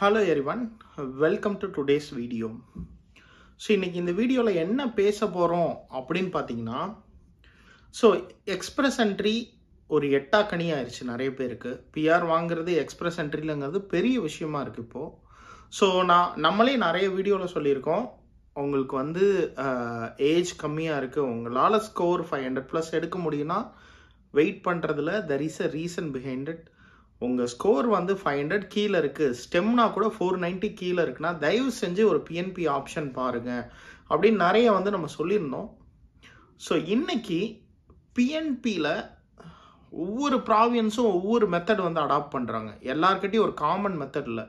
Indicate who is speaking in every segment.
Speaker 1: Hello everyone welcome to today's video so இன்றைக்கி இந்த வீடியோவில் என்ன பேச போகிறோம் அப்படின்னு பார்த்தீங்கன்னா ஸோ எக்ஸ்பிரஸ் என்ட்ரி ஒரு எட்டாக்கணி ஆயிடுச்சு நிறைய பேருக்கு பிஆர் வாங்குறது எக்ஸ்பிரஸ் என்ட்ரிலங்கிறது பெரிய விஷயமா இருக்குது இப்போது ஸோ நான் நம்மளே நிறைய வீடியோவில் சொல்லியிருக்கோம் உங்களுக்கு வந்து ஏஜ் கம்மியாக இருக்குது உங்களால் ஸ்கோர் ஃபைவ் ஹண்ட்ரட் ப்ளஸ் எடுக்க முடியும்னா வெயிட் பண்ணுறதுல there is a reason behind it உங்கள் ஸ்கோர் வந்து ஃபைவ் ஹண்ட்ரட் கீழே இருக்குது ஸ்டெம்னா கூட ஃபோர் நைன்ட்டி கீழே இருக்குன்னா தயவு செஞ்சு ஒரு பிஎன்பி ஆப்ஷன் பாருங்கள் அப்படின்னு நிறைய வந்து நம்ம சொல்லியிருந்தோம் ஸோ இன்னைக்கு பிஎன்பியில் ஒவ்வொரு ப்ராவியன்ஸும் ஒவ்வொரு மெத்தட் வந்து அடாப்ட் பண்ணுறாங்க எல்லாருக்கிட்டையும் ஒரு காமன் மெத்தட் இல்லை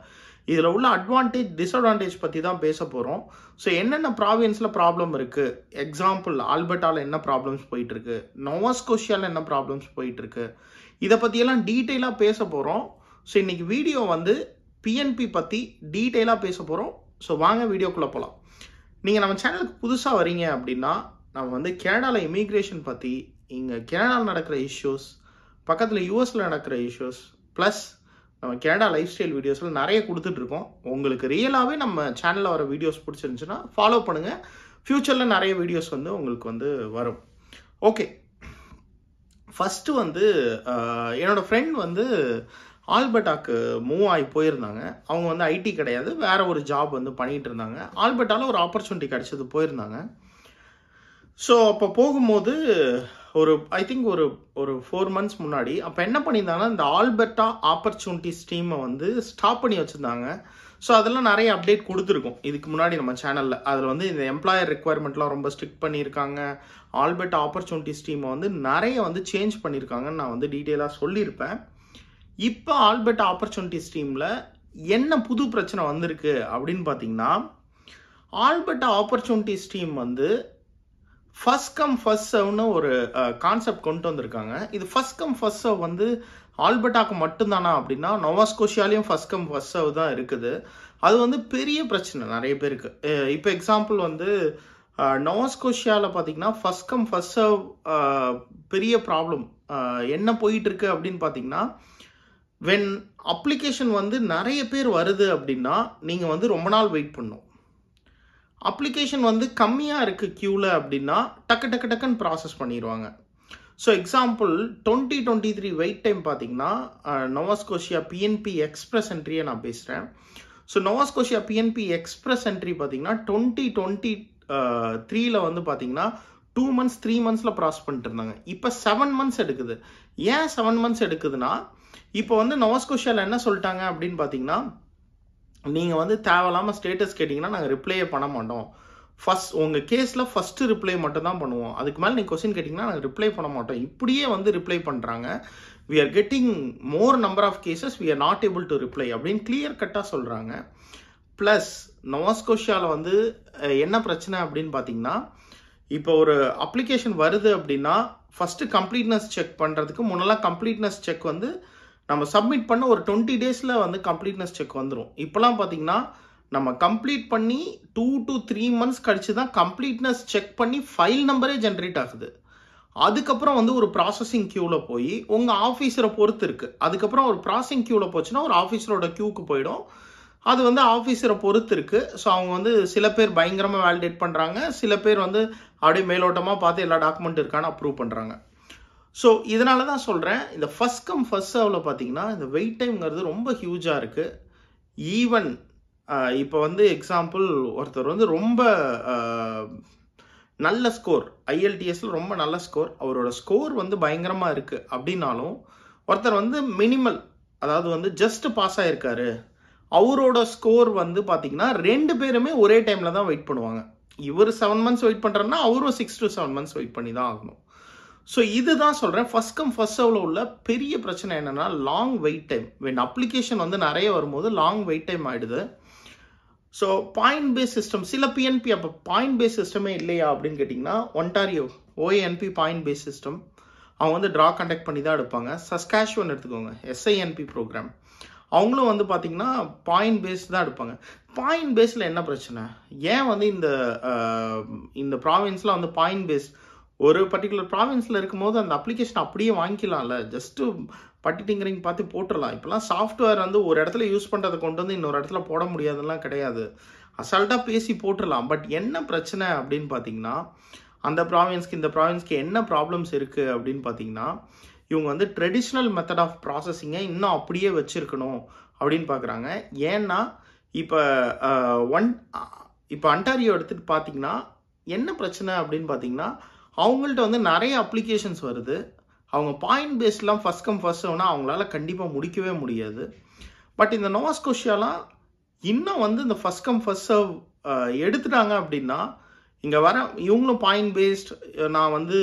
Speaker 1: இதில் உள்ள அட்வான்டேஜ் டிஸ்அட்வான்டேஜ் பற்றி தான் பேச போகிறோம் ஸோ என்னென்ன ப்ராவின்ஸில் ப்ராப்ளம் இருக்குது எக்ஸாம்பிள் ஆல்பர்ட்டாவில் என்ன ப்ராப்ளம்ஸ் போயிட்டுருக்கு நோவாஸ்கோஷியாவில் என்ன ப்ராப்ளம்ஸ் போயிட்டுருக்கு இதை பற்றியெல்லாம் டீட்டெயிலாக பேச போகிறோம் ஸோ இன்றைக்கி வீடியோ வந்து பிஎன்பி பற்றி டீட்டெயிலாக பேச போகிறோம் ஸோ வாங்க வீடியோக்குள்ளே போகலாம் நீங்கள் நம்ம சேனலுக்கு புதுசாக வரீங்க அப்படின்னா நம்ம வந்து கேனடாவில் இமிக்ரேஷன் பற்றி இங்கே கேனடாவில் நடக்கிற இஷ்யூஸ் பக்கத்தில் யூஎஸில் நடக்கிற இஷ்யூஸ் ப்ளஸ் நம்ம கேனடா லைஃப் ஸ்டைல் வீடியோஸில் நிறைய கொடுத்துட்ருக்கோம் உங்களுக்கு ரியலாகவே நம்ம சேனலில் வர வீடியோஸ் பிடிச்சிருந்துச்சுன்னா ஃபாலோ பண்ணுங்கள் ஃப்யூச்சரில் நிறைய வீடியோஸ் வந்து உங்களுக்கு வந்து வரும் ஓகே ஃபஸ்ட்டு வந்து என்னோடய ஃப்ரெண்ட் வந்து ஆல்பர்ட்டாக்கு மூவ் ஆகி போயிருந்தாங்க அவங்க வந்து ஐடி கிடையாது வேற ஒரு ஜாப் வந்து பண்ணிகிட்டு இருந்தாங்க ஆல்பர்ட்டால் ஒரு ஆப்பர்ச்சுனிட்டி கிடச்சது போயிருந்தாங்க ஸோ அப்போ போகும்போது ஒரு ஐ திங்க் ஒரு ஒரு ஃபோர் மந்த்ஸ் முன்னாடி அப்போ என்ன பண்ணியிருந்தாங்கன்னா இந்த ஆல்பர்ட்டா ஆப்பர்ச்சுனிட்டி ஸ்ட்ரீமை வந்து ஸ்டாப் பண்ணி வச்சுருந்தாங்க ஸோ அதெல்லாம் நிறைய அப்டேட் கொடுத்துருக்கோம் இதுக்கு முன்னாடி நம்ம சேனலில் அதில் வந்து இந்த எம்ப்ளாயர் ரெக்குவயர்மெண்ட்லாம் ரொம்ப ஸ்ட்ரிக்ட் பண்ணியிருக்காங்க ஆல்பர்ட் ஆப்பர்ச்சுனிட்டி ஸ்ட்ரீமை வந்து நிறைய வந்து சேஞ்ச் பண்ணியிருக்காங்கன்னு நான் வந்து டீட்டெயிலாக சொல்லியிருப்பேன் இப்போ ஆல்பர்ட் ஆப்பர்ச்சுனிட்டி ஸ்ட்ரீமில் என்ன புது பிரச்சனை வந்திருக்கு அப்படின்னு பார்த்தீங்கன்னா ஆல்பர்ட் ஆப்பர்ச்சுனிட்டி ஸ்ட்ரீம் வந்து ஃபஸ்ட் கம் ஃபஸ்ட் சர்வ்னு ஒரு கான்செப்ட் கொண்டு வந்திருக்காங்க இது ஃபஸ்ட் கம் ஃபஸ்ட் சர்வ் வந்து ஆல்பர்டாக்கு மட்டும்தானா அப்படின்னா நோவாஸ்கோஷியாலையும் ஃபஸ்ட் கம் ஃபஸ்ட் சர்வ் தான் இருக்குது அது வந்து பெரிய பிரச்சனை நிறைய பேருக்கு இப்போ எக்ஸாம்பிள் வந்து நோவாஸ்கோஷியாவில் பார்த்தீங்கன்னா ஃபஸ்ட் கம் ஃபஸ்ட் சர்வ் பெரிய ப்ராப்ளம் என்ன போயிட்டுருக்கு அப்படின்னு பார்த்தீங்கன்னா வென் அப்ளிகேஷன் வந்து நிறைய பேர் வருது அப்படின்னா நீங்கள் வந்து ரொம்ப நாள் வெயிட் பண்ணும் அப்ளிகேஷன் வந்து கம்மியாக இருக்குது க்யூவில் அப்படின்னா டக்கு டக்கு டக்குன்னு ப்ராசஸ் பண்ணிடுவாங்க so example twenty twenty three wait time பார்த்தீங்கன்னா நோவாஸ்கோஷியா பிஎன்பி எக்ஸ்பிரஸ் என்ட்ரியை நான் பேசுகிறேன் so Nova Scotia PNP express entry பார்த்தீங்கன்னா டுவெண்ட்டி டுவெண்ட்டி த்ரீல வந்து பார்த்தீங்கன்னா டூ மந்த்ஸ் த்ரீ மந்த்ஸில் ப்ராசஸ் பண்ணிட்டு இருந்தாங்க இப்போ செவன் மந்த்ஸ் எடுக்குது ஏன் செவன் மந்த்ஸ் எடுக்குதுன்னா இப்போ வந்து நோவாஸ்கோஷியாவில் என்ன சொல்லிட்டாங்க அப்படின்னு பார்த்தீங்கன்னா நீங்கள் வந்து தேவையில்லாமல் ஸ்டேட்டஸ் கேட்டிங்கன்னா நாங்கள் ரிப்ளையே பண்ண மாட்டோம் ஃபஸ்ட் உங்கள் கேஸில் ஃபஸ்ட்டு ரிப்ளை மட்டும் தான் பண்ணுவோம் அதுக்கு மேலே நீங்கள் கொஸ்டின் கேட்டிங்கன்னா நாங்கள் ரிப்ளை பண்ண மாட்டோம் இப்படியே வந்து ரிப்ளை பண்ணுறாங்க we are getting more number of cases we are not able to reply அப்படின்னு கிளியர் கட்டாக சொல்கிறாங்க ப்ளஸ் நவாஸ்கோஷியாவில் வந்து என்ன பிரச்சனை அப்படின்னு பார்த்தீங்கன்னா இப்போ ஒரு அப்ளிகேஷன் வருது அப்படின்னா ஃபஸ்ட்டு கம்ப்ளீட்னஸ் செக் பண்ணுறதுக்கு முன்னெல்லாம் கம்ப்ளீட்னஸ் செக் வந்து நம்ம சப்மிட் பண்ண ஒரு டுவெண்ட்டி டேஸில் வந்து கம்ப்ளீட்னஸ் செக் வந்துடும் இப்போலாம் பார்த்தீங்கன்னா நம்ம கம்ப்ளீட் பண்ணி டூ டு த்ரீ மந்த்ஸ் கழித்து தான் கம்ப்ளீட்னஸ் செக் பண்ணி ஃபைல் நம்பரே ஜென்ரேட் ஆகுது அதுக்கப்புறம் வந்து ஒரு ப்ராசஸிங் க்யூவில் போய் உங்கள் ஆஃபீஸரை பொறுத்து இருக்குது அதுக்கப்புறம் ஒரு ப்ராசஸிங் க்யூவில் போச்சுன்னா ஒரு ஆஃபீஸரோட க்யூக்கு போயிடும் அது வந்து ஆஃபீஸரை பொறுத்து இருக்குது ஸோ அவங்க வந்து சில பேர் பயங்கரமாக வேலிடேட் பண்ணுறாங்க சில பேர் வந்து அப்படியே மேலோட்டமாக பார்த்து எல்லா டாக்குமெண்ட் இருக்கான்னு அப்ரூவ் பண்ணுறாங்க ஸோ இதனால தான் சொல்கிறேன் இந்த ஃபஸ்ட் கம் ஃபஸ்ட் சர்வில் பார்த்தீங்கன்னா இந்த வெயிட் டைம்ங்கிறது ரொம்ப ஹியூஜாக இருக்குது ஈவன் இப்போ வந்து எக்ஸாம்பிள் ஒருத்தர் வந்து ரொம்ப நல்ல ஸ்கோர் ஐஎல்டிஎஸில் ரொம்ப நல்ல ஸ்கோர் அவரோட ஸ்கோர் வந்து பயங்கரமாக இருக்குது அப்படின்னாலும் ஒருத்தர் வந்து மினிமல் அதாவது வந்து ஜஸ்ட் பாஸ் ஆகிருக்காரு அவரோட ஸ்கோர் வந்து பார்த்தீங்கன்னா ரெண்டு பேருமே ஒரே டைமில் தான் வெயிட் பண்ணுவாங்க இவர் செவன் மந்த்ஸ் வெயிட் பண்ணுறாருன்னா அவரும் six to seven months wait பண்ணி தான் ஆகணும் ஸோ இதுதான் சொல்கிறேன் ஃபஸ்ட் கம் ஃபஸ்ட் சர்வில் உள்ள பெரிய பிரச்சனை என்னென்னா long wait time when application வந்து நிறைய வரும்போது லாங் வெயிட் டைம் ஆகிடுது ஸோ பாயிண்ட் பேஸ் சிஸ்டம் சில பிஎன்பி அப்போ பாயிண்ட் பேஸ் சிஸ்டமே இல்லையா அப்படின்னு கேட்டிங்கன்னா Ontario OANP point based system அவங்க வந்து ட்ரா கண்டக்ட் பண்ணி தான் எடுப்பாங்க ஒன்று எடுத்துக்கோங்க எஸ்ஐஎன்பி ப்ரோக்ராம் அவங்களும் வந்து பார்த்திங்கன்னா பாயிண்ட் பேஸ் தான் எடுப்பாங்க பாயிண்ட் பேஸில் என்ன பிரச்சனை ஏன் வந்து இந்த இந்த ப்ராவின்ஸில் வந்து பாயிண்ட் பேஸ் ஒரு பர்டிகுலர் ப்ராவின்ஸில் இருக்கும்போது அந்த அப்ளிகேஷன் அப்படியே வாங்கிக்கலாம்ல ஜஸ்ட்டு பட்டிட்டிங்கிறீங்க பார்த்து போட்டுடலாம் இப்போலாம் சாஃப்ட்வேர் வந்து ஒரு இடத்துல யூஸ் பண்ணுறதை கொண்டு வந்து இன்னொரு இடத்துல போட முடியாதுலாம் கிடையாது அசால்ட்டாக பேசி போட்டுடலாம் பட் என்ன பிரச்சனை அப்படின்னு பார்த்தீங்கன்னா அந்த ப்ராவின்ஸ்க்கு இந்த ப்ராவின்ஸ்க்கு என்ன ப்ராப்ளம்ஸ் இருக்குது அப்படின்னு பார்த்தீங்கன்னா இவங்க வந்து ட்ரெடிஷ்னல் மெத்தட் ஆஃப் ப்ராசஸிங்கை இன்னும் அப்படியே வச்சுருக்கணும் அப்படின்னு பார்க்குறாங்க ஏன்னா இப்போ ஒன் இப்போ அண்டாரியோ எடுத்துகிட்டு பார்த்தீங்கன்னா என்ன பிரச்சனை அப்படின்னு பார்த்தீங்கன்னா அவங்கள்ட்ட வந்து நிறைய அப்ளிகேஷன்ஸ் வருது அவங்க பாயிண்ட் பேஸ்ட்லாம் ஃபஸ்ட் கம் ஃபஸ்ட் ஆனால் அவங்களால கண்டிப்பாக முடிக்கவே முடியாது பட் இந்த நோவாஸ் கொஷியாலாம் இன்னும் வந்து இந்த ஃபஸ்ட் கம் ஃபஸ்ட் சர்வ் எடுத்துட்டாங்க அப்படின்னா இங்கே வர இவங்களும் பாயிண்ட் பேஸ்ட் நான் வந்து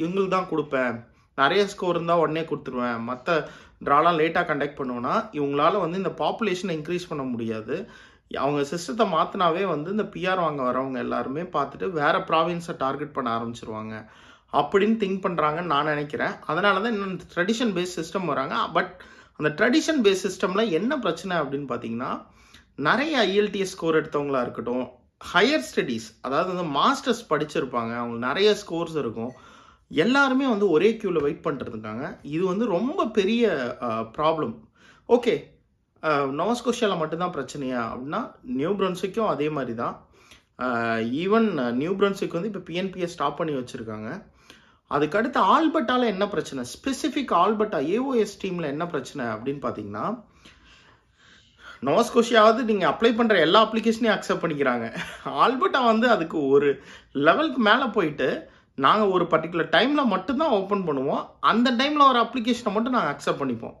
Speaker 1: இவங்களுக்கு தான் கொடுப்பேன் நிறைய ஸ்கோர் இருந்தால் உடனே கொடுத்துருவேன் மற்ற ட்ராலாம் லேட்டாக கண்டக்ட் பண்ணுவோன்னா இவங்களால வந்து இந்த பாப்புலேஷனை இன்க்ரீஸ் பண்ண முடியாது அவங்க சிஸ்டத்தை மாற்றினாவே வந்து இந்த பிஆர் வாங்க வரவங்க எல்லாருமே பார்த்துட்டு வேறு ப்ராவின்ஸை டார்கெட் பண்ண ஆரம்பிச்சிருவாங்க அப்படின்னு திங்க் பண்ணுறாங்கன்னு நான் நினைக்கிறேன் அதனால தான் இன்னும் ட்ரெடிஷன் பேஸ் சிஸ்டம் வராங்க பட் அந்த ட்ரெடிஷன் பேஸ் சிஸ்டமில் என்ன பிரச்சனை அப்படின்னு பார்த்தீங்கன்னா நிறைய ஐஎல்டிஎஸ் ஸ்கோர் எடுத்தவங்களா இருக்கட்டும் ஹையர் ஸ்டடீஸ் அதாவது வந்து மாஸ்டர்ஸ் படிச்சிருப்பாங்க அவங்க நிறைய ஸ்கோர்ஸ் இருக்கும் எல்லாருமே வந்து ஒரே க்யூவில் வெயிட் பண்ணுறதுக்காங்க இது வந்து ரொம்ப பெரிய ப்ராப்ளம் ஓகே நோவாஸ்கோஷியாவில் மட்டும்தான் பிரச்சனையா அப்படின்னா நியூ பிரன்சிக்கும் அதே மாதிரி தான் ஈவன் நியூ பிரன்சிக் வந்து இப்போ பிஎன்பியை ஸ்டாப் பண்ணி வச்சுருக்காங்க அதுக்கடுத்து ஆல்பர்ட்டாவில் என்ன பிரச்சனை ஸ்பெசிஃபிக் ஆல்பர்ட்டா ஏஓஎஸ் டீமில் என்ன பிரச்சனை அப்படின்னு பார்த்தீங்கன்னா நோவாஸ்கோஷியாவது நீங்கள் அப்ளை பண்ணுற எல்லா அப்ளிகேஷனையும் அக்செப்ட் பண்ணிக்கிறாங்க ஆல்பர்ட்டா வந்து அதுக்கு ஒரு லெவலுக்கு மேலே போயிட்டு நாங்கள் ஒரு பர்டிகுலர் டைமில் மட்டும்தான் ஓப்பன் பண்ணுவோம் அந்த டைமில் ஒரு அப்ளிகேஷனை மட்டும் நாங்கள் அக்செப்ட் பண்ணிப்போம்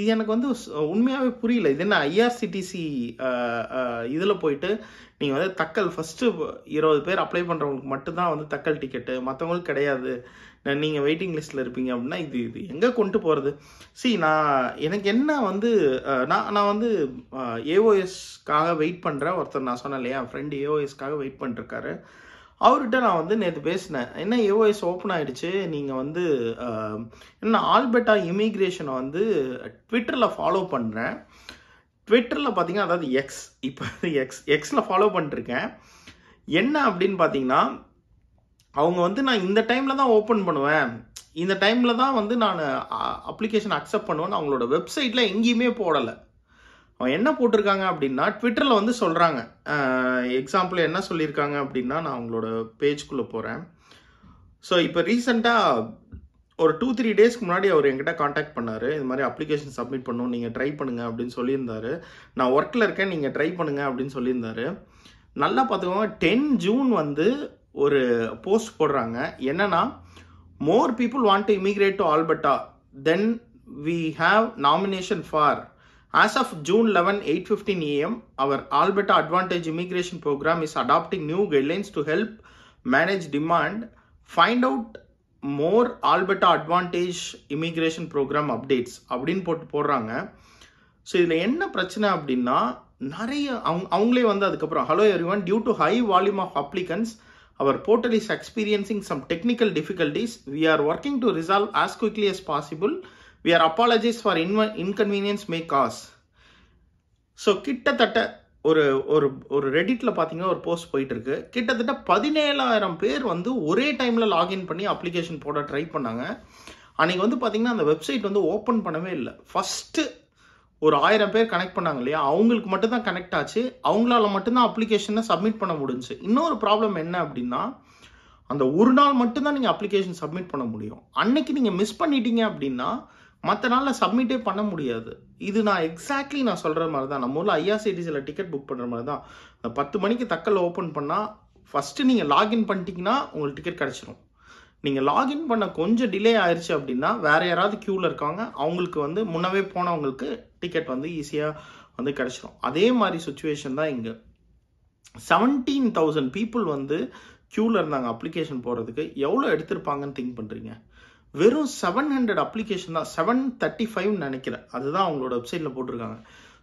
Speaker 1: இது எனக்கு வந்து உண்மையாகவே புரியல இது என்ன ஐஆர்சிடிசி இதில் போயிட்டு நீங்கள் வந்து தக்கல் ஃபஸ்ட்டு இருபது பேர் அப்ளை பண்ணுறவங்களுக்கு மட்டும்தான் வந்து தக்கல் டிக்கெட்டு மற்றவங்களுக்கு கிடையாது நீங்கள் வெயிட்டிங் லிஸ்ட்டில் இருப்பீங்க அப்படின்னா இது இது எங்கே கொண்டு போகிறது சி நான் எனக்கு என்ன வந்து நான் நான் வந்து ஏஓஎஸ்க்காக வெயிட் பண்ணுறேன் ஒருத்தர் நான் சொன்னேன் இல்லையா ஃப்ரெண்டு ஏஓஎஸ்க்காக வெயிட் பண்ணிருக்காரு அவர்கிட்ட நான் வந்து நேற்று பேசினேன் என்ன ஏஓஎஸ் ஓப்பன் ஆகிடுச்சு நீங்கள் வந்து என்ன ஆல்பெட்டா இமிக்ரேஷனை வந்து ட்விட்டரில் ஃபாலோ பண்ணுறேன் ட்விட்டரில் பார்த்தீங்கன்னா அதாவது எக்ஸ் இப்போ எக்ஸ் எக்ஸில் ஃபாலோ பண்ணிருக்கேன் என்ன அப்படின்னு பார்த்தீங்கன்னா அவங்க வந்து நான் இந்த டைமில் தான் ஓப்பன் பண்ணுவேன் இந்த டைமில் தான் வந்து நான் அப்ளிகேஷன் அக்செப்ட் பண்ணுவேன்னு அவங்களோட வெப்சைட்டில் எங்கேயுமே போடலை அவன் என்ன போட்டிருக்காங்க அப்படின்னா ட்விட்டரில் வந்து சொல்கிறாங்க எக்ஸாம்பிள் என்ன சொல்லியிருக்காங்க அப்படின்னா நான் அவங்களோட பேஜ்குள்ளே போகிறேன் ஸோ இப்போ ரீசெண்டாக ஒரு டூ த்ரீ டேஸ்க்கு முன்னாடி அவர் என்கிட்ட காண்டாக்ட் பண்ணார் இது மாதிரி அப்ளிகேஷன் சப்மிட் பண்ணும் நீங்கள் ட்ரை பண்ணுங்கள் அப்படின்னு சொல்லியிருந்தாரு நான் ஒர்க்கில் இருக்கேன் நீங்கள் ட்ரை பண்ணுங்கள் அப்படின்னு சொல்லியிருந்தாரு நல்லா பார்த்துக்கோங்க டென் ஜூன் வந்து ஒரு போஸ்ட் போடுறாங்க என்னென்னா more people want to immigrate to Alberta then we have nomination for As of June 11, 8.15 am, our Alberta Advantage Immigration Program is adopting new guidelines to help manage demand. Find out more Alberta Advantage Immigration Program updates அப்படின்னு போட்டு போடுறாங்க so இதில் என்ன பிரச்சனை அப்படின்னா நிறைய அவங்க அவங்களே வந்து அதுக்கப்புறம் hello everyone due to high volume of applicants our portal is experiencing some technical difficulties we are working to resolve as quickly as possible we are apologies for in inconvenience may cause so கிட்டத்தட்ட ஒரு ஒரு ஒரு ரெடிட்டில் பார்த்தீங்கன்னா ஒரு post போயிட்டுருக்கு கிட்டத்தட்ட பதினேழாயிரம் பேர் வந்து ஒரே டைமில் லாகின் பண்ணி அப்ளிகேஷன் போட ட்ரை பண்ணாங்க அன்றைக்கி வந்து பார்த்திங்கன்னா அந்த வெப்சைட் வந்து ஓப்பன் பண்ணவே இல்லை ஃபஸ்ட்டு ஒரு ஆயிரம் பேர் கனெக்ட் பண்ணாங்க இல்லையா அவங்களுக்கு மட்டும்தான் கனெக்ட் ஆச்சு அவங்களால மட்டும்தான் அப்ளிகேஷனை சப்மிட் பண்ண முடிஞ்சு இன்னொரு ப்ராப்ளம் என்ன அப்படின்னா அந்த ஒரு நாள் மட்டும்தான் நீங்கள் அப்ளிகேஷன் சப்மிட் பண்ண முடியும் அன்னைக்கு நீங்கள் மிஸ் பண்ணிட்டீங்க அப்படின்னா மற்ற நாளில் சப்மிட்டே பண்ண முடியாது இது நான் எக்ஸாக்ட்லி நான் சொல்கிற மாதிரி தான் நம்ம ஊரில் ஐஆர்சிடிசியில் டிக்கெட் புக் பண்ணுற மாதிரி தான் பத்து மணிக்கு தக்கல் ஓப்பன் பண்ணால் ஃபஸ்ட்டு நீங்கள் லாகின் பண்ணிட்டீங்கன்னா உங்களுக்கு டிக்கெட் கிடச்சிரும் நீங்கள் லாகின் பண்ண கொஞ்சம் டிலே ஆயிடுச்சு அப்படின்னா வேறு யாராவது க்யூவில் இருக்காங்க அவங்களுக்கு வந்து முன்னவே போனவங்களுக்கு டிக்கெட் வந்து ஈஸியாக வந்து கிடச்சிரும் அதே மாதிரி சுச்சுவேஷன் தான் இங்கே செவன்டீன் தௌசண்ட் பீப்புள் வந்து க்யூவில் இருந்தாங்க அப்ளிகேஷன் போடுறதுக்கு எவ்வளோ எடுத்திருப்பாங்கன்னு திங்க் பண்ணுறீங்க வெறும் செவன் ஹண்ட்ரட் அப்ளிகேஷன் தான் செவன் தேர்ட்டி ஃபைவ்னு நினைக்கிறேன் அதுதான் அவங்களோட வெப்சைட்டில் போட்டிருக்காங்க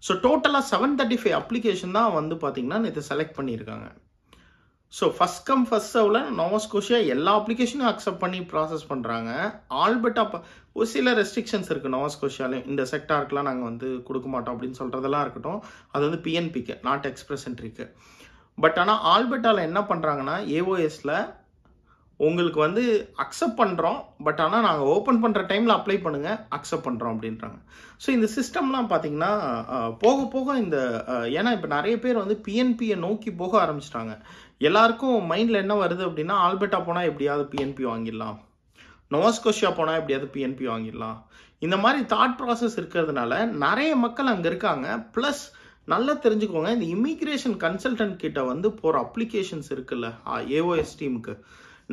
Speaker 1: ஸோ டோட்டலாக செவன் தேர்ட்டி ஃபைவ் அப்ளிகேஷன் தான் வந்து பார்த்தீங்கன்னா இதை செலக்ட் பண்ணியிருக்காங்க ஸோ ஃபஸ்ட் கம் ஃபஸ்ட் சர்வில் நோவாஸ்கோஷியா எல்லா அப்ளிகேஷனும் அக்செப்ட் பண்ணி ப்ராசஸ் பண்ணுறாங்க ஆல்பட்டா ஒரு சில ரெஸ்ட்ரிக்ஷன்ஸ் இருக்குது நோவாஸ்கோஷியாலையும் இந்த செக்டாருக்குலாம் நாங்கள் வந்து கொடுக்க மாட்டோம் அப்படின்னு சொல்கிறதெல்லாம் இருக்கட்டும் அது வந்து பிஎன்பிக்கு நாட் எக்ஸ்பிரஸ் என்ட்ரிக்கு பட் ஆனால் ஆல்பெட்டாவில் என்ன பண்ணுறாங்கன்னா ஏஓஎஸில் உங்களுக்கு வந்து அக்செப்ட் பண்ணுறோம் பட் ஆனால் நாங்கள் ஓப்பன் பண்ணுற டைமில் அப்ளை பண்ணுங்கள் அக்செப்ட் பண்ணுறோம் அப்படின்றாங்க ஸோ இந்த சிஸ்டம்லாம் பார்த்தீங்கன்னா போக போக இந்த ஏன்னா இப்போ நிறைய பேர் வந்து பிஎன்பியை நோக்கி போக ஆரம்பிச்சிட்டாங்க எல்லாருக்கும் மைண்டில் என்ன வருது அப்படின்னா ஆல்பர்ட்டா போனால் எப்படியாவது பிஎன்பி வாங்கிடலாம் நோவாஸ்கோஷியா போனால் எப்படியாவது பிஎன்பி வாங்கிடலாம் இந்த மாதிரி தாட் ப்ராசஸ் இருக்கிறதுனால நிறைய மக்கள் அங்கே இருக்காங்க ப்ளஸ் நல்லா தெரிஞ்சுக்கோங்க இந்த இமிக்ரேஷன் கன்சல்டன்ட் கிட்ட வந்து போகிற அப்ளிகேஷன்ஸ் இருக்குல்ல ஏஓஎஸ் டீமுக்கு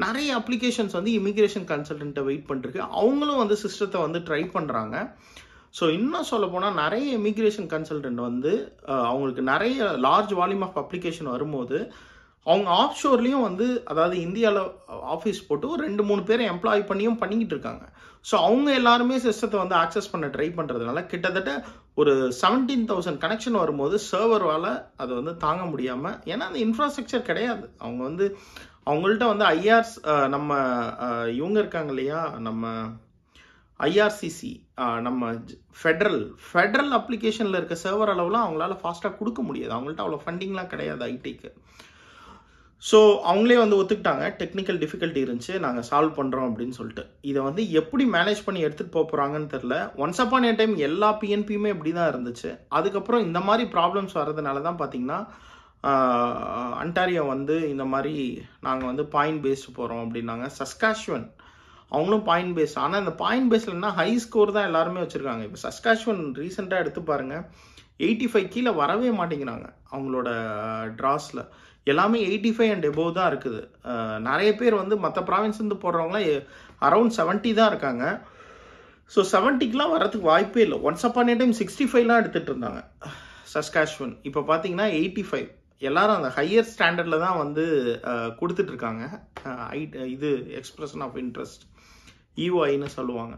Speaker 1: நிறைய அப்ளிகேஷன்ஸ் வந்து இமிக்ரேஷன் கன்சல்டண்ட்டை வெயிட் பண்ணிருக்கு அவங்களும் வந்து சிஸ்டத்தை வந்து ட்ரை பண்ணுறாங்க ஸோ இன்னும் சொல்ல போனால் நிறைய இமிக்ரேஷன் கன்சல்டன்ட் வந்து அவங்களுக்கு நிறைய லார்ஜ் வால்யூம் ஆஃப் அப்ளிகேஷன் வரும்போது அவங்க ஆஃப் ஷோர்லேயும் வந்து அதாவது இந்தியாவில் ஆஃபீஸ் போட்டு ஒரு ரெண்டு மூணு பேரை எம்ப்ளாய் பண்ணியும் பண்ணிக்கிட்டு இருக்காங்க ஸோ அவங்க எல்லாருமே சிஸ்டத்தை வந்து ஆக்சஸ் பண்ண ட்ரை பண்ணுறதுனால கிட்டத்தட்ட ஒரு செவன்டீன் தௌசண்ட் கனெக்ஷன் வரும்போது சர்வரால் அதை வந்து தாங்க முடியாமல் ஏன்னா அந்த இன்ஃப்ராஸ்ட்ரக்சர் கிடையாது அவங்க வந்து அவங்கள்ட்ட வந்து ஐஆர்ஸ் நம்ம இவங்க இருக்காங்க இல்லையா நம்ம ஐஆர்சிசி நம்ம ஃபெட்ரல் ஃபெட்ரல் அப்ளிகேஷனில் இருக்க சர்வர் அளவில் அவங்களால ஃபாஸ்ட்டாக கொடுக்க முடியாது அவங்கள்ட்ட அவ்வளோ ஃபண்டிங்லாம் கிடையாது ஐடிக்கு ஸோ அவங்களே வந்து ஒத்துக்கிட்டாங்க டெக்னிக்கல் டிஃபிகல்ட்டி இருந்துச்சு நாங்கள் சால்வ் பண்ணுறோம் அப்படின்னு சொல்லிட்டு இதை வந்து எப்படி மேனேஜ் பண்ணி எடுத்துகிட்டு போக போகிறாங்கன்னு தெரில once upon a time எல்லா பிஎன்பியுமே இப்படி தான் இருந்துச்சு அதுக்கப்புறம் இந்த மாதிரி ப்ராப்ளம்ஸ் வர்றதுனால தான் பார்த்தீங்கன்னா அண்டாரியோ வந்து இந்த மாதிரி நாங்கள் வந்து பாயிண்ட் பேஸ் போகிறோம் அப்படின்னாங்க சஸ்காஷ்வன் அவங்களும் பாயிண்ட் பேஸ் ஆனால் இந்த பாயிண்ட் பேஸில் என்ன ஹை ஸ்கோர் தான் எல்லாருமே வச்சுருக்காங்க இப்போ சஸ்காஷ்வன் ரீசெண்டாக எடுத்து பாருங்கள் எயிட்டி ஃபைவ் கீழே வரவே மாட்டேங்கிறாங்க அவங்களோட ட்ராஸில் எல்லாமே எயிட்டி ஃபைவ் அண்ட் எபோவ் தான் இருக்குது நிறைய பேர் வந்து மற்ற ப்ராவின்ஸ்லேருந்து போடுறவங்களாம் அரௌண்ட் செவன்ட்டி தான் இருக்காங்க ஸோ செவன்ட்டிக்கெலாம் வரதுக்கு வாய்ப்பே இல்லை once upon a time sixty ஃபைவ்லாம் எடுத்துகிட்டு இருந்தாங்க சஸ்காஷ்வன் இப்போ பார்த்தீங்கன்னா எயிட்டி ஃபைவ் எல்லாரும் அந்த ஹையர் ஸ்டாண்டர்டில் தான் வந்து கொடுத்துட்ருக்காங்க ஐ இது எக்ஸ்ப்ரெஷன் ஆஃப் இன்ட்ரெஸ்ட் இஓஐன்னு சொல்லுவாங்க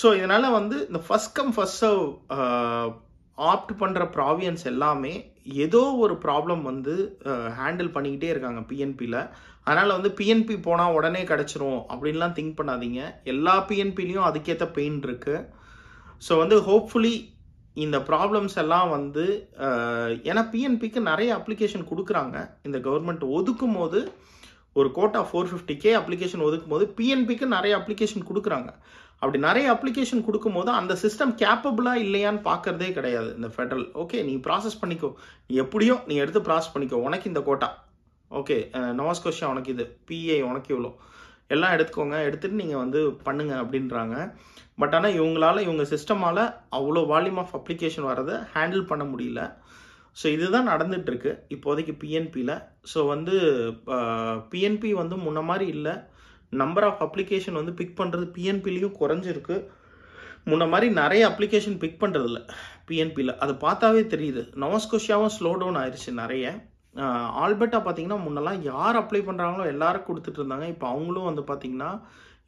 Speaker 1: ஸோ இதனால் வந்து இந்த first come first serve opt பண்ணுற ப்ராவியன்ஸ் எல்லாமே ஏதோ ஒரு ப்ராப்ளம் வந்து ஹேண்டில் பண்ணிக்கிட்டே இருக்காங்க பிஎன்பியில் அதனால் வந்து பிஎன்பி போனால் உடனே கிடச்சிரும் அப்படின்லாம் திங்க் பண்ணாதீங்க எல்லா பிஎன்பிலையும் அதுக்கேற்ற பெயின் இருக்குது ஸோ வந்து ஹோப்ஃபுல்லி இந்த ப்ராப்ளம்ஸ் எல்லாம் வந்து ஏன்னா பிஎன்பிக்கு நிறைய அப்ளிகேஷன் கொடுக்குறாங்க இந்த கவர்மெண்ட் ஒதுக்கும் போது ஒரு quota four fifty K application ஒதுக்கும் போது பிஎன்பிக்கு நிறைய அப்ளிகேஷன் கொடுக்குறாங்க அப்படி நிறைய அப்ளிகேஷன் கொடுக்கும்போது அந்த சிஸ்டம் கேப்பபிளாக இல்லையான்னு பார்க்கறதே கிடையாது இந்த ஃபெடரல் ஓகே நீ ப்ராசஸ் பண்ணிக்கோ நீ எப்படியோ நீ எடுத்து ப்ராசஸ் பண்ணிக்கோ உனக்கு இந்த கோட்டா ஓகே நவாஸ்கோஷியா உனக்கு இது பிஏ உனக்கு இவ்வளோ எல்லாம் எடுத்துக்கோங்க எடுத்துகிட்டு நீங்கள் வந்து பண்ணுங்கள் அப்படின்றாங்க பட் ஆனால் இவங்களால இவங்க சிஸ்டமால் அவ்வளோ வால்யூம் ஆஃப் அப்ளிகேஷன் வர்றதை ஹேண்டில் பண்ண முடியல ஸோ இதுதான் நடந்துகிட்ருக்கு இப்போதைக்கு பிஎன்பியில் ஸோ வந்து பிஎன்பி வந்து முன்ன மாதிரி இல்லை நம்பர் ஆஃப் அப்ளிகேஷன் வந்து பிக் பண்ணுறது பிஎன்பிலையும் குறைஞ்சிருக்கு முன்ன மாதிரி நிறைய அப்ளிகேஷன் பிக் பண்ணுறதில்ல பிஎன்பியில் அது பார்த்தாவே தெரியுது நவஸ்கோஷியாவும் ஸ்லோ டவுன் ஆயிடுச்சு நிறைய ஆல்பர்ட்டா பார்த்தீங்கன்னா முன்னெல்லாம் யார் அப்ளை பண்ணுறாங்களோ எல்லாரும் கொடுத்துட்டு இருந்தாங்க இப்போ அவங்களும் வந்து பார்த்தீங்கன்னா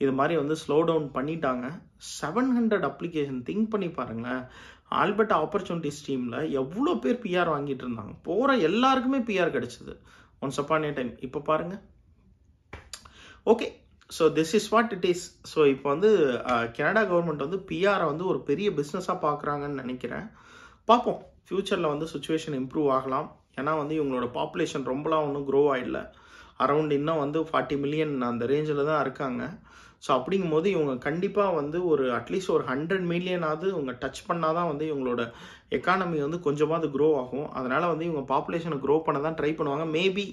Speaker 1: இது மாதிரி வந்து ஸ்லோ டவுன் பண்ணிட்டாங்க செவன் ஹண்ட்ரட் அப்ளிகேஷன் திங்க் பண்ணி பாருங்களேன் ஆல்பர்ட் ஆப்பர்ச்சுனிட்டிஸ் டீமில் எவ்வளோ பேர் பிஆர் வாங்கிட்டு இருந்தாங்க போகிற எல்லாருக்குமே பிஆர் கிடைச்சிது ஒன்ஸ் அப்பான் ஏ டைம் இப்போ பாருங்கள் okay so this is what it is so இப்போ வந்து கனடா கவர்மெண்ட் வந்து பிஆரை வந்து ஒரு பெரிய பிஸ்னஸாக பார்க்குறாங்கன்னு நினைக்கிறேன் பார்ப்போம் ஃப்யூச்சரில் வந்து சுச்சுவேஷன் இம்ப்ரூவ் ஆகலாம் ஏன்னா வந்து இவங்களோட பாப்புலேஷன் ரொம்பலாம் ஒன்றும் க்ரோ ஆகிடல அரவுண்ட் இன்னும் வந்து ஃபார்ட்டி மில்லியன் அந்த ரேஞ்சில் தான் இருக்காங்க ஸோ அப்படிங்கும் போது இவங்க கண்டிப்பாக வந்து ஒரு அட்லீஸ்ட் ஒரு ஹண்ட்ரட் மில்லியனாவது இவங்க டச் பண்ணால் தான் வந்து இவங்களோட எக்கானமி வந்து கொஞ்சமாவது க்ரோ ஆகும் அதனால் வந்து இவங்க பாப்புலேஷனை க்ரோ பண்ண தான் ட்ரை பண்ணுவாங்க maybe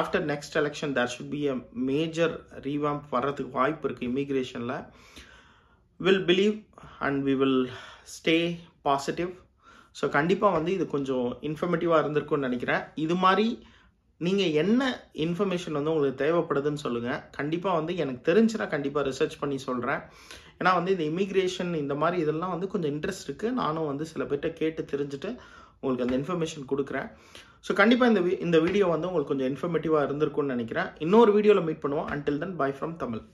Speaker 1: after next election there should be a major revamp வர்றதுக்கு வாய்ப்பு இருக்குது இமிக்ரேஷனில் will believe and we will stay positive so கண்டிப்பாக வந்து இது கொஞ்சம் இன்ஃபர்மேட்டிவாக இருந்திருக்கும்னு நினைக்கிறேன் இது மாதிரி நீங்கள் என்ன இன்ஃபர்மேஷன் வந்து உங்களுக்கு தேவைப்படுதுன்னு சொல்லுங்கள் கண்டிப்பாக வந்து எனக்கு தெரிஞ்சுன்னா கண்டிப்பாக ரிசர்ச் பண்ணி சொல்கிறேன் ஏன்னா வந்து இந்த இமிக்ரேஷன் இந்த மாதிரி இதெல்லாம் வந்து கொஞ்சம் இன்ட்ரெஸ்ட் இருக்குது நானும் வந்து சில பேர்கிட்ட கேட்டு தெரிஞ்சுட்டு உங்களுக்கு அந்த இன்ஃபர்மேஷன் கொடுக்குறேன் ஸோ கண்டிப்பாக இந்த இந்த வீடியோ வந்து உங்களுக்கு கொஞ்சம் இன்ஃபர்மேட்டிவாக இருந்திருக்கும்னு நினைக்கிறேன் இன்னொரு வீடியோவில் மீட் பண்ணுவோம் until then bye from Tamil